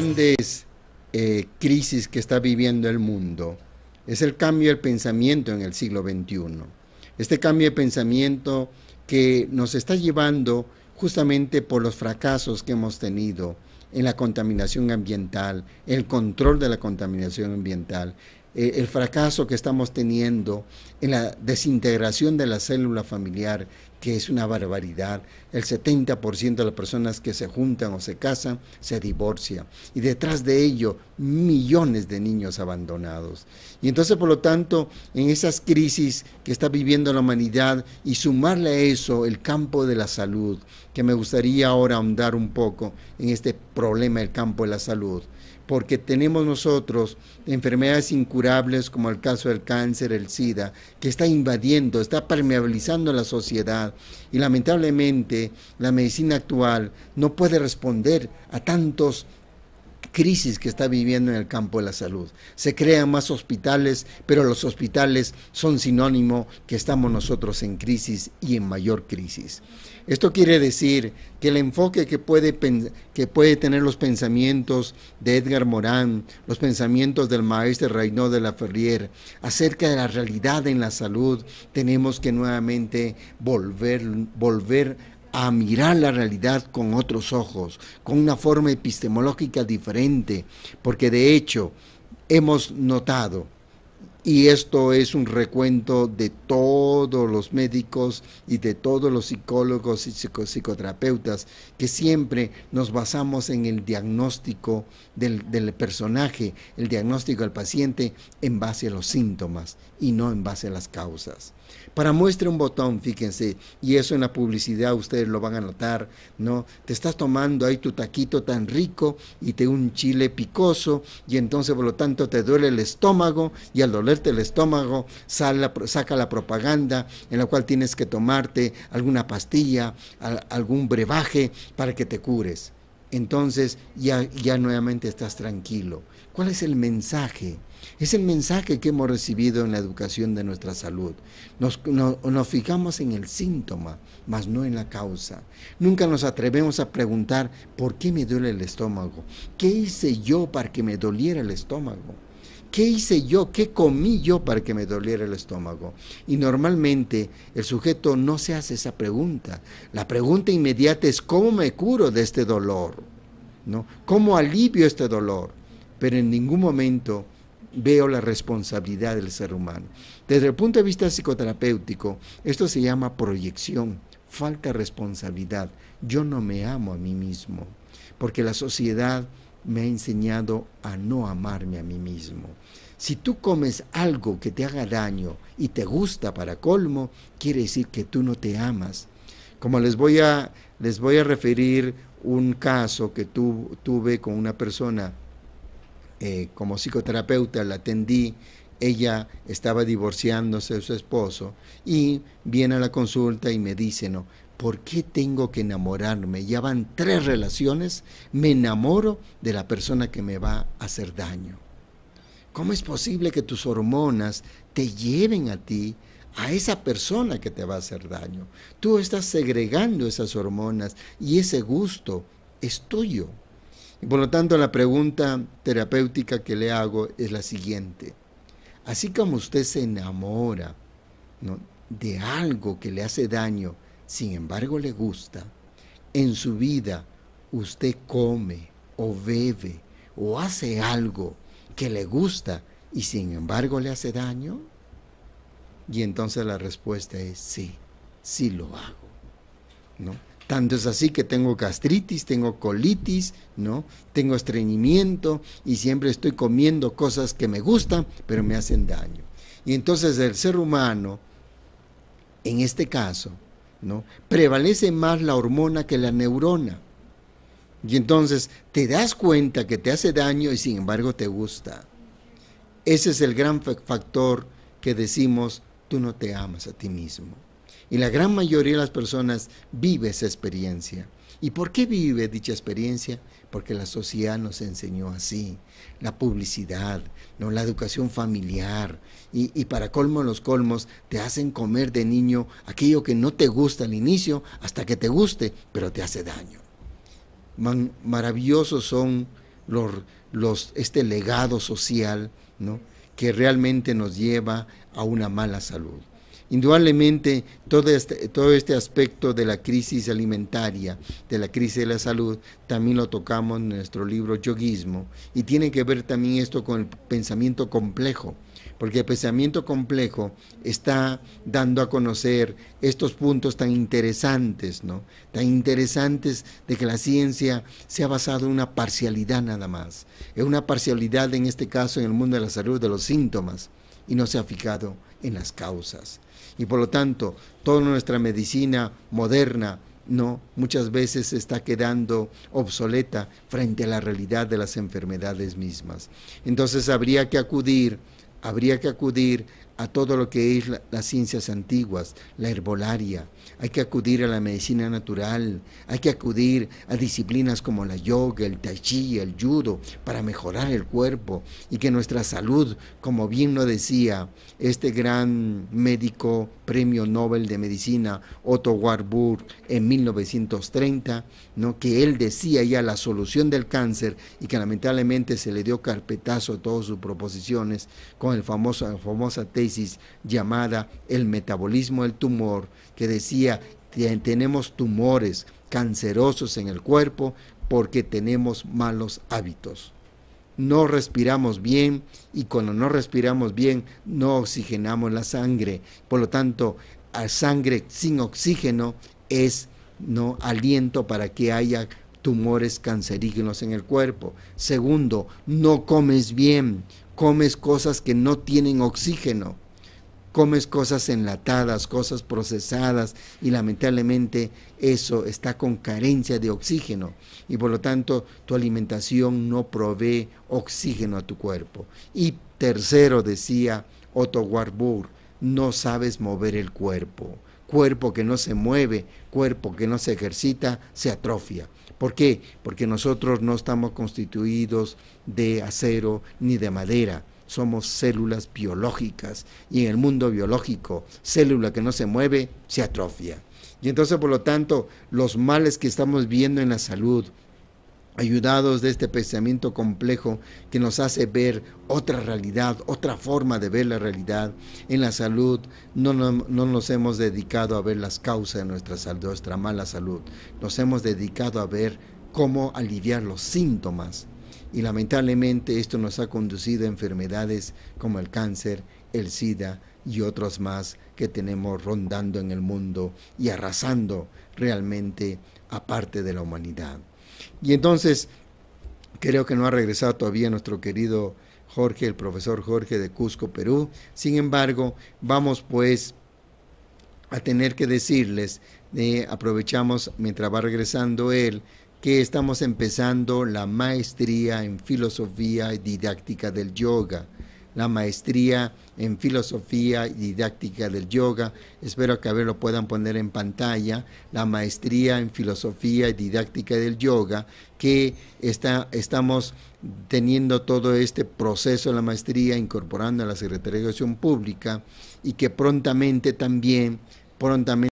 grandes eh, crisis que está viviendo el mundo es el cambio del pensamiento en el siglo XXI. Este cambio de pensamiento que nos está llevando justamente por los fracasos que hemos tenido en la contaminación ambiental, el control de la contaminación ambiental, eh, el fracaso que estamos teniendo en la desintegración de la célula familiar, que es una barbaridad. El 70% de las personas que se juntan o se casan se divorcia. Y detrás de ello, millones de niños abandonados. Y entonces, por lo tanto, en esas crisis que está viviendo la humanidad y sumarle a eso el campo de la salud, que me gustaría ahora ahondar un poco en este problema del campo de la salud porque tenemos nosotros enfermedades incurables como el caso del cáncer, el SIDA, que está invadiendo, está permeabilizando la sociedad y lamentablemente la medicina actual no puede responder a tantos crisis que está viviendo en el campo de la salud. Se crean más hospitales, pero los hospitales son sinónimo que estamos nosotros en crisis y en mayor crisis. Esto quiere decir que el enfoque que puede, que puede tener los pensamientos de Edgar Morán, los pensamientos del maestro Reynaud de la Ferrier acerca de la realidad en la salud, tenemos que nuevamente volver, volver a mirar la realidad con otros ojos, con una forma epistemológica diferente, porque de hecho hemos notado y esto es un recuento de todos los médicos y de todos los psicólogos y psicoterapeutas que siempre nos basamos en el diagnóstico del, personaje, el diagnóstico del paciente en base a los síntomas y no en base a las causas. Para muestre un botón, fíjense, y eso en la publicidad ustedes lo van a notar, ¿no? Te estás tomando ahí tu taquito tan rico y te un chile picoso y entonces por lo tanto te duele el estómago y al dolor el estómago, saca la propaganda en la cual tienes que tomarte alguna pastilla, algún brebaje para que te cures. Entonces ya, ya nuevamente estás tranquilo. ¿Cuál es el mensaje? Es el mensaje que hemos recibido en la educación de nuestra salud. Nos, nos, fijamos en el síntoma, mas no en la causa. Nunca nos atrevemos a preguntar por qué me duele el estómago. ¿Qué hice yo para que me doliera el estómago? ¿Qué hice yo? ¿Qué comí yo para que me doliera el estómago? Y normalmente el sujeto no se hace esa pregunta. La pregunta inmediata es ¿cómo me curo de este dolor? ¿No? ¿Cómo alivio este dolor? Pero en ningún momento veo la responsabilidad del ser humano. Desde el punto de vista psicoterapéutico, esto se llama proyección, falta responsabilidad. Yo no me amo a mí mismo, porque la sociedad me ha enseñado a no amarme a mí mismo. Si tú comes algo que te haga daño y te gusta para colmo, quiere decir que tú no te amas. Como les voy a, les voy a referir un caso que tuve con una persona eh, como psicoterapeuta, la atendí, ella estaba divorciándose de su esposo y viene a la consulta y me dice, no, ¿por qué tengo que enamorarme? Ya van tres relaciones, me enamoro de la persona que me va a hacer daño. ¿Cómo es posible que tus hormonas te lleven a ti, a esa persona que te va a hacer daño? Tú estás segregando esas hormonas y ese gusto es tuyo. por lo tanto, la pregunta terapéutica que le hago es la siguiente. Así como usted se enamora de algo que le hace daño, sin embargo le gusta, en su vida usted come o bebe o hace algo que le gusta y sin embargo le hace daño? Y entonces la respuesta es sí, sí lo hago. ¿No? Tanto es así que tengo gastritis, tengo colitis, ¿no? Tengo estreñimiento y siempre estoy comiendo cosas que me gustan, pero me hacen daño. Y entonces el ser humano, en este caso, Prevalece más la hormona que la neurona. Y entonces te das cuenta que te hace daño y sin embargo te gusta. Ese es el gran factor que decimos, tú no te amas a ti mismo. Y la gran mayoría de las personas vive esa experiencia. ¿Y por qué vive dicha experiencia? porque la sociedad nos enseñó así, la publicidad, ¿no? la educación familiar, y, para colmo los colmos te hacen comer de niño aquello que no te gusta al inicio hasta que te guste, pero te hace daño. maravillosos son los, los, este legado social ¿no? que realmente nos lleva a una mala salud. Indudablemente, este, todo este, aspecto de la crisis alimentaria, de la crisis de la salud, también lo tocamos en nuestro libro Yoguismo. Y tiene que ver también esto con el pensamiento complejo, porque el pensamiento complejo está dando a conocer estos puntos tan interesantes, ¿no? Tan interesantes de que la ciencia se ha basado en una parcialidad nada más. en una parcialidad, en este caso, en el mundo de la salud, de los síntomas, y no se ha fijado en las causas y por lo tanto toda nuestra medicina moderna no muchas veces está quedando obsoleta frente a la realidad de las enfermedades mismas. Entonces habría que acudir, habría que acudir a todo lo que es las ciencias antiguas, la herbolaria. Hay que acudir a la medicina natural, hay que acudir a disciplinas como la yoga, el tai chi, el judo, para mejorar el cuerpo y que nuestra salud, como bien lo decía este gran médico premio Nobel de Medicina, Otto Warburg, en 1930, ¿no? que él decía ya la solución del cáncer y que lamentablemente se le dio carpetazo a todas sus proposiciones con el famoso, la famosa llamada El metabolismo del tumor, que decía, tenemos tumores cancerosos en el cuerpo porque tenemos malos hábitos. No respiramos bien y cuando no respiramos bien no oxigenamos la sangre. Por lo tanto, a sangre sin oxígeno es no aliento para que haya tumores cancerígenos en el cuerpo. Segundo, no comes bien, comes cosas que no tienen oxígeno, comes cosas enlatadas, cosas procesadas y lamentablemente eso está con carencia de oxígeno y por lo tanto tu alimentación no provee oxígeno a tu cuerpo. Y tercero, decía Otto Warburg, no sabes mover el cuerpo. Cuerpo que no se mueve, cuerpo que no se ejercita, se atrofia. ¿Por qué? Porque nosotros no estamos constituidos de acero ni de madera. Somos células biológicas y en el mundo biológico, célula que no se mueve, se atrofia. Y entonces, por lo tanto, los males que estamos viendo en la salud, ayudados de este pensamiento complejo que nos hace ver otra realidad, otra forma de ver la realidad. En la salud no, nos hemos dedicado a ver las causas de nuestra, de nuestra mala salud, nos hemos dedicado a ver cómo aliviar los síntomas. Y lamentablemente esto nos ha conducido a enfermedades como el cáncer, el SIDA y otros más que tenemos rondando en el mundo y arrasando realmente a parte de la humanidad. Y entonces, creo que no ha regresado todavía nuestro querido Jorge, el profesor Jorge de Cusco, Perú. Sin embargo, vamos pues a tener que decirles, aprovechamos mientras va regresando él, que estamos empezando la maestría en filosofía y didáctica del yoga la maestría en filosofía y didáctica del yoga. Espero que a ver lo puedan poner en pantalla. La maestría en filosofía y didáctica del yoga, que está, estamos teniendo todo este proceso de la maestría, incorporando a la Secretaría de Educación Pública y que prontamente también, prontamente